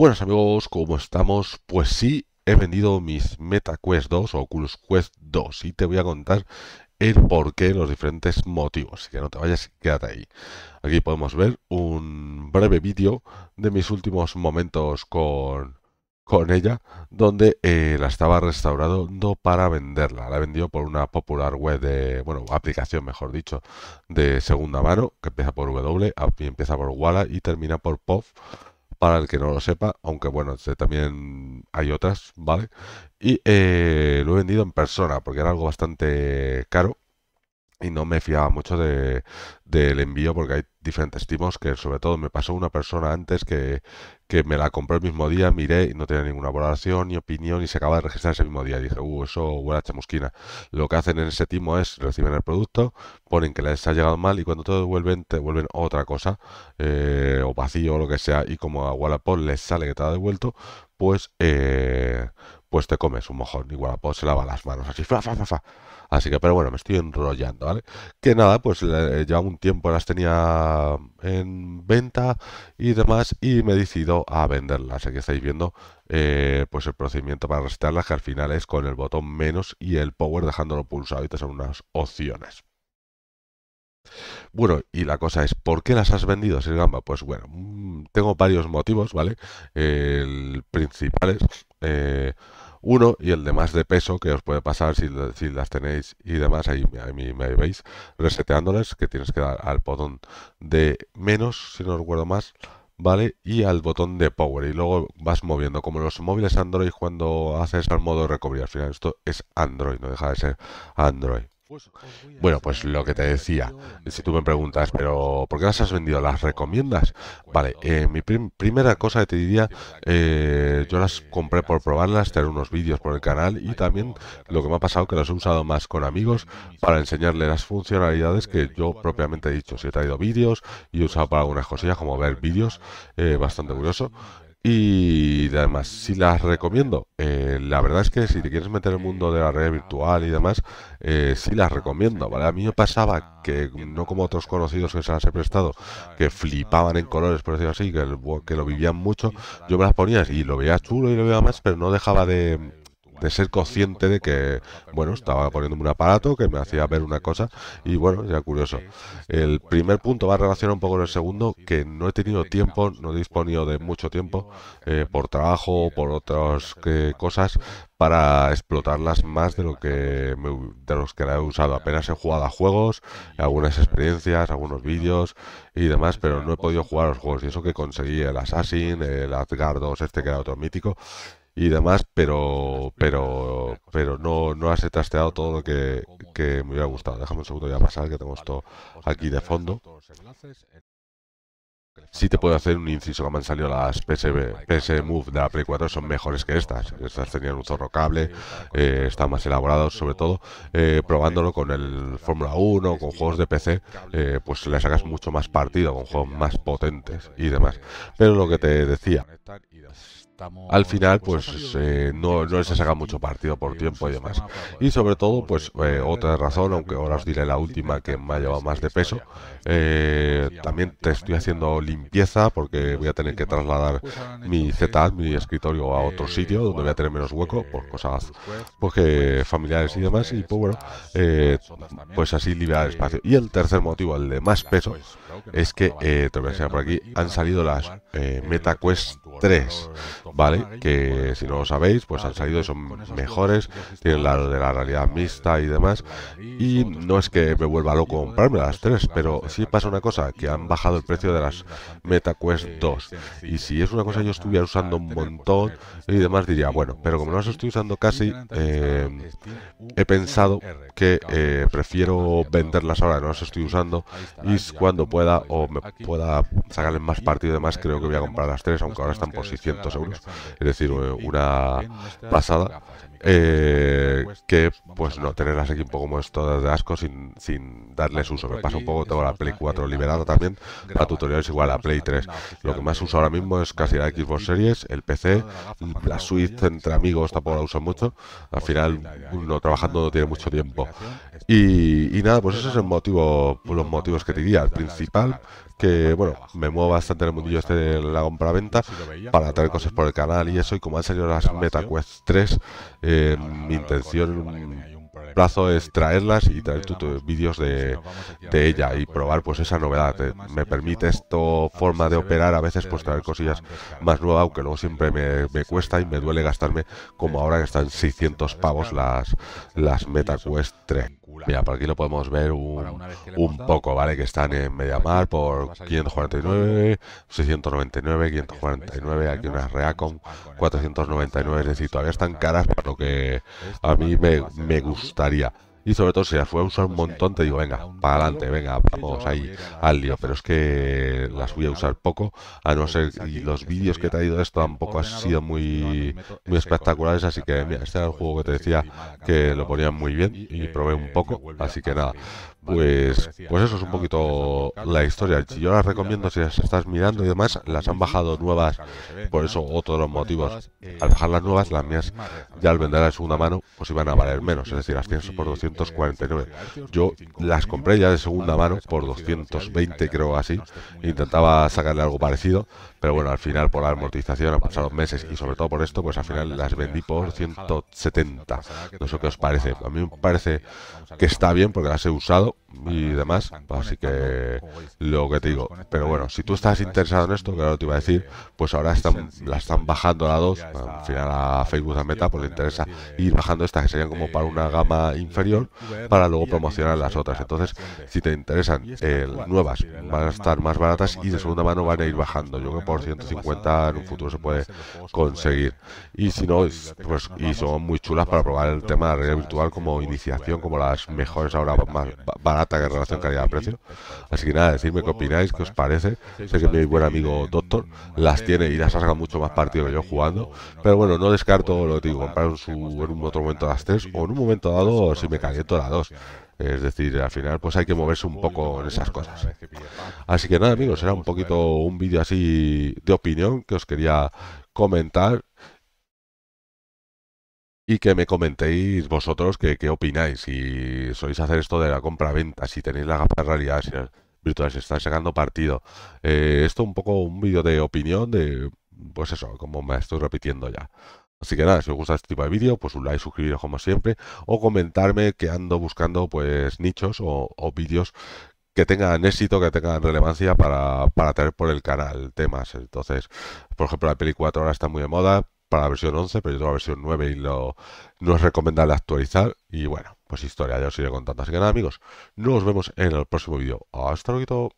Buenos amigos, ¿cómo estamos? Pues sí, he vendido mis Quest 2 o Oculus Quest 2 y te voy a contar el porqué, los diferentes motivos. Así que no te vayas, quédate ahí. Aquí podemos ver un breve vídeo de mis últimos momentos con, con ella, donde eh, la estaba restaurando para venderla. La vendió por una popular web de, bueno, aplicación, mejor dicho, de segunda mano, que empieza por W, empieza por Walla y termina por POF para el que no lo sepa, aunque bueno, este también hay otras, ¿vale? Y eh, lo he vendido en persona, porque era algo bastante caro y no me fiaba mucho de, del envío porque hay diferentes timos, que sobre todo me pasó una persona antes que, que me la compró el mismo día, miré y no tenía ninguna valoración ni opinión y se acaba de registrar ese mismo día. dije, uh, eso huele a chamusquina. Lo que hacen en ese timo es reciben el producto, ponen que les ha llegado mal y cuando te devuelven te vuelven otra cosa eh, o vacío o lo que sea y como a Wallapop les sale que te ha devuelto, pues... Eh, pues te comes un mojón. Igual se lava las manos así, fa, fa, fa, fa. Así que, pero bueno, me estoy enrollando, ¿vale? Que nada, pues ya un tiempo las tenía en venta y demás y me decido a venderlas. Aquí estáis viendo eh, pues el procedimiento para restarlas, que al final es con el botón menos y el power dejándolo pulsado y son unas opciones. Bueno, y la cosa es, ¿por qué las has vendido, Sir Gamba? Pues bueno, mm, tengo varios motivos, ¿vale? El principal es eh, uno y el de más de peso que os puede pasar si, las tenéis y demás. Ahí, me veis reseteándoles que tienes que dar al botón de menos, si no recuerdo más. ¿vale? Y al botón de Power y luego vas moviendo, como los móviles Android cuando haces al modo recovery, al final esto es Android, no deja de ser Android. Bueno, pues lo que te decía, si tú me preguntas, pero ¿por qué las has vendido? ¿Las recomiendas? Vale, eh, mi primera cosa que te diría, eh, yo las compré por probarlas, tener unos vídeos por el canal y también lo que me ha pasado que las he usado más con amigos para enseñarles las funcionalidades que yo propiamente he dicho. Si he traído vídeos y he usado para algunas cosillas como ver vídeos, eh, bastante curioso. Y además, si las recomiendo, eh, la verdad es que si te quieres meter en el mundo de la red virtual y demás, eh, sí las recomiendo, ¿vale? A mí me pasaba que, no como otros conocidos que se las he prestado, que flipaban en colores, por decirlo así, que, que lo vivían mucho, yo me las ponía y lo veía chulo y lo veía más, pero no dejaba de, de ser consciente de que, bueno, estaba poniendo un aparato que me hacía ver una cosa y bueno, ya curioso. El primer punto va a relacionar un poco con el segundo, que no he tenido tiempo, no he disponido de mucho tiempo eh, por trabajo o por otras eh, cosas para explotarlas más de lo que de los que la he usado. Apenas he jugado a juegos, algunas experiencias, algunos vídeos y demás, pero no he podido jugar a los juegos. Y eso que conseguí el Assassin, el Asgard 2, este que era otro mítico, y demás, pero pero pero no, no has trasteado todo lo que, me hubiera gustado. Déjame un segundo, ya pasar, que tengo esto aquí de fondo. Si te puedo hacer un inciso que han salido las PSB, PS Move de la Play 4 son pues mejores que estas. Estas tenían un zorro cable, eh, están más elaborados, sobre todo eh, probándolo con el Fórmula 1, con juegos de PC, eh, pues le sacas mucho más partido con juegos más potentes y demás. Pero lo que te decía, al pues, final pues, pues eh, no, no se saca mucho partido por tiempo y demás. Pues, y sobre todo pues eh, otra razón, aunque ahora os diré la última que me ha llevado más de peso, eh, también te estoy haciendo limpieza porque voy a tener que trasladar mi Z, mi escritorio a otro sitio donde voy a tener menos hueco por cosas familiares y demás y pues bueno, pues así liberar espacio. Y el tercer motivo, el de más peso, es que te voy a enseñar por aquí, han salido las meta MetaQuest tres, ¿vale? Que si no lo sabéis, pues han salido y son mejores, tienen la de la realidad mixta y demás. Y no es que me vuelva loco comprarme las tres, pero sí pasa una cosa, que han bajado el precio de las Meta Quest 2. Y si es una cosa yo estuviera usando un montón y demás, diría, bueno, pero como no las estoy usando casi, eh, he pensado que eh, prefiero venderlas ahora, no las estoy usando, y cuando pueda o me pueda sacarle más partido y demás, creo que voy a comprar las tres, aunque ahora están por 600 euros. Es decir, eh, una pasada. Eh, que pues no tenerlas aquí un poco como esto de asco sin, sin darles uso. Me pues pasa un poco, tengo la Play 4 liberada también para tutoriales igual a Play 3. Lo que más uso ahora mismo es casi la Xbox Series, el PC, la Switch entre amigos tampoco la uso mucho. Al final uno trabajando no tiene mucho tiempo. Y, nada, pues ese es el motivo, los motivos que te diría. El principal, que bueno, me muevo bastante en el mundillo pues este de la compra-venta para traer cosas por el canal y eso. Y como han salido las MetaQuest 3, eh, mi intención plazo es traerlas y traer vídeos de, ella ah, y pues probar pues esa novedad. Me permite esto forma de operar a veces pues traer cosillas más nuevas, aunque luego siempre me, cuesta y me duele gastarme como ahora que están 600 pavos las, las MetaQuest 3. Mira, por aquí lo podemos ver un, un poco, ¿vale? Que están en Mediamar por 549, 699, 549, aquí unas Reacon 499, es decir, todavía están caras para lo que a mí me, me gustaría. Y sobre todo si las fue a usar un pues montón, te digo, venga, para adelante, venga, vamos ahí al lío. Pero es que las voy a usar poco, a no ser, y los vídeos que te ha ido esto tampoco han sido muy, muy espectaculares, así que mira, ¿eh? este era el pues juego que te decía que lo ponían muy bien y eh, probé un eh, poco, así que nada. Pues, pues eso es un ah, pues poquito pues la historia. Yo las recomiendo si las estás mirando y demás. Las han bajado nuevas, por eso otro de los motivos. Eh, al bajar las nuevas, las mías ya al venderlas de segunda mano, pues iban a valer menos. Es decir, las tienes por 249. Pues eh, eh, Yo las compré ya de segunda mano por 220, creo así. Intentaba sacarle algo parecido, pero bueno, al final por la amortización, han pasado meses y sobre todo por esto, pues al final las vendí por 170. No sé qué os parece. A mí me parece que está bien porque las he usado y demás. Así que lo que te digo. Pero bueno, si tú estás interesado en esto, que ahora te iba a decir, pues ahora están, la están bajando a dos 2. Al final a Facebook a Meta pues le interesa ir bajando estas que serían como para una gama inferior para luego promocionar las otras. Entonces, si te interesan eh, nuevas, van a estar más baratas y de segunda mano van a ir bajando. Pues Yo creo que por 150 en un futuro se puede conseguir. Y si no, pues y son muy chulas para probar el tema de la realidad virtual como iniciación, como las mejores ahora más barata en relación calidad-precio. Así que nada, decidme qué opináis, qué os parece. Sé que mi buen amigo Doctor las tiene y las saca mucho más partido que yo jugando. Pero bueno, no descarto lo que digo, comprar en, en un otro momento las tres o en un momento dado si me caliento las dos. Es decir, al final pues hay que moverse un poco en esas cosas. Así que nada amigos, era un poquito un vídeo así de opinión que os quería comentar y que me comentéis vosotros qué opináis. Si sois hacer esto de la compra-venta, si tenéis la gafas de realidad si virtuales, si está sacando partido. Eh, esto un poco un vídeo de opinión de, pues eso, como me estoy repitiendo ya. Así que nada, si os gusta este tipo de vídeo, pues un like, suscribiros como siempre, o comentarme que ando buscando pues nichos o, vídeos que tengan éxito, que tengan relevancia para, para traer por el canal temas. Entonces, por ejemplo, la peli 4 ahora está muy de moda para la versión 11, pero yo tengo la versión 9 y lo, no es recomendable actualizar. Y bueno, pues historia, ya os iré contando. Así que nada, amigos, nos vemos en el próximo vídeo. Hasta luego.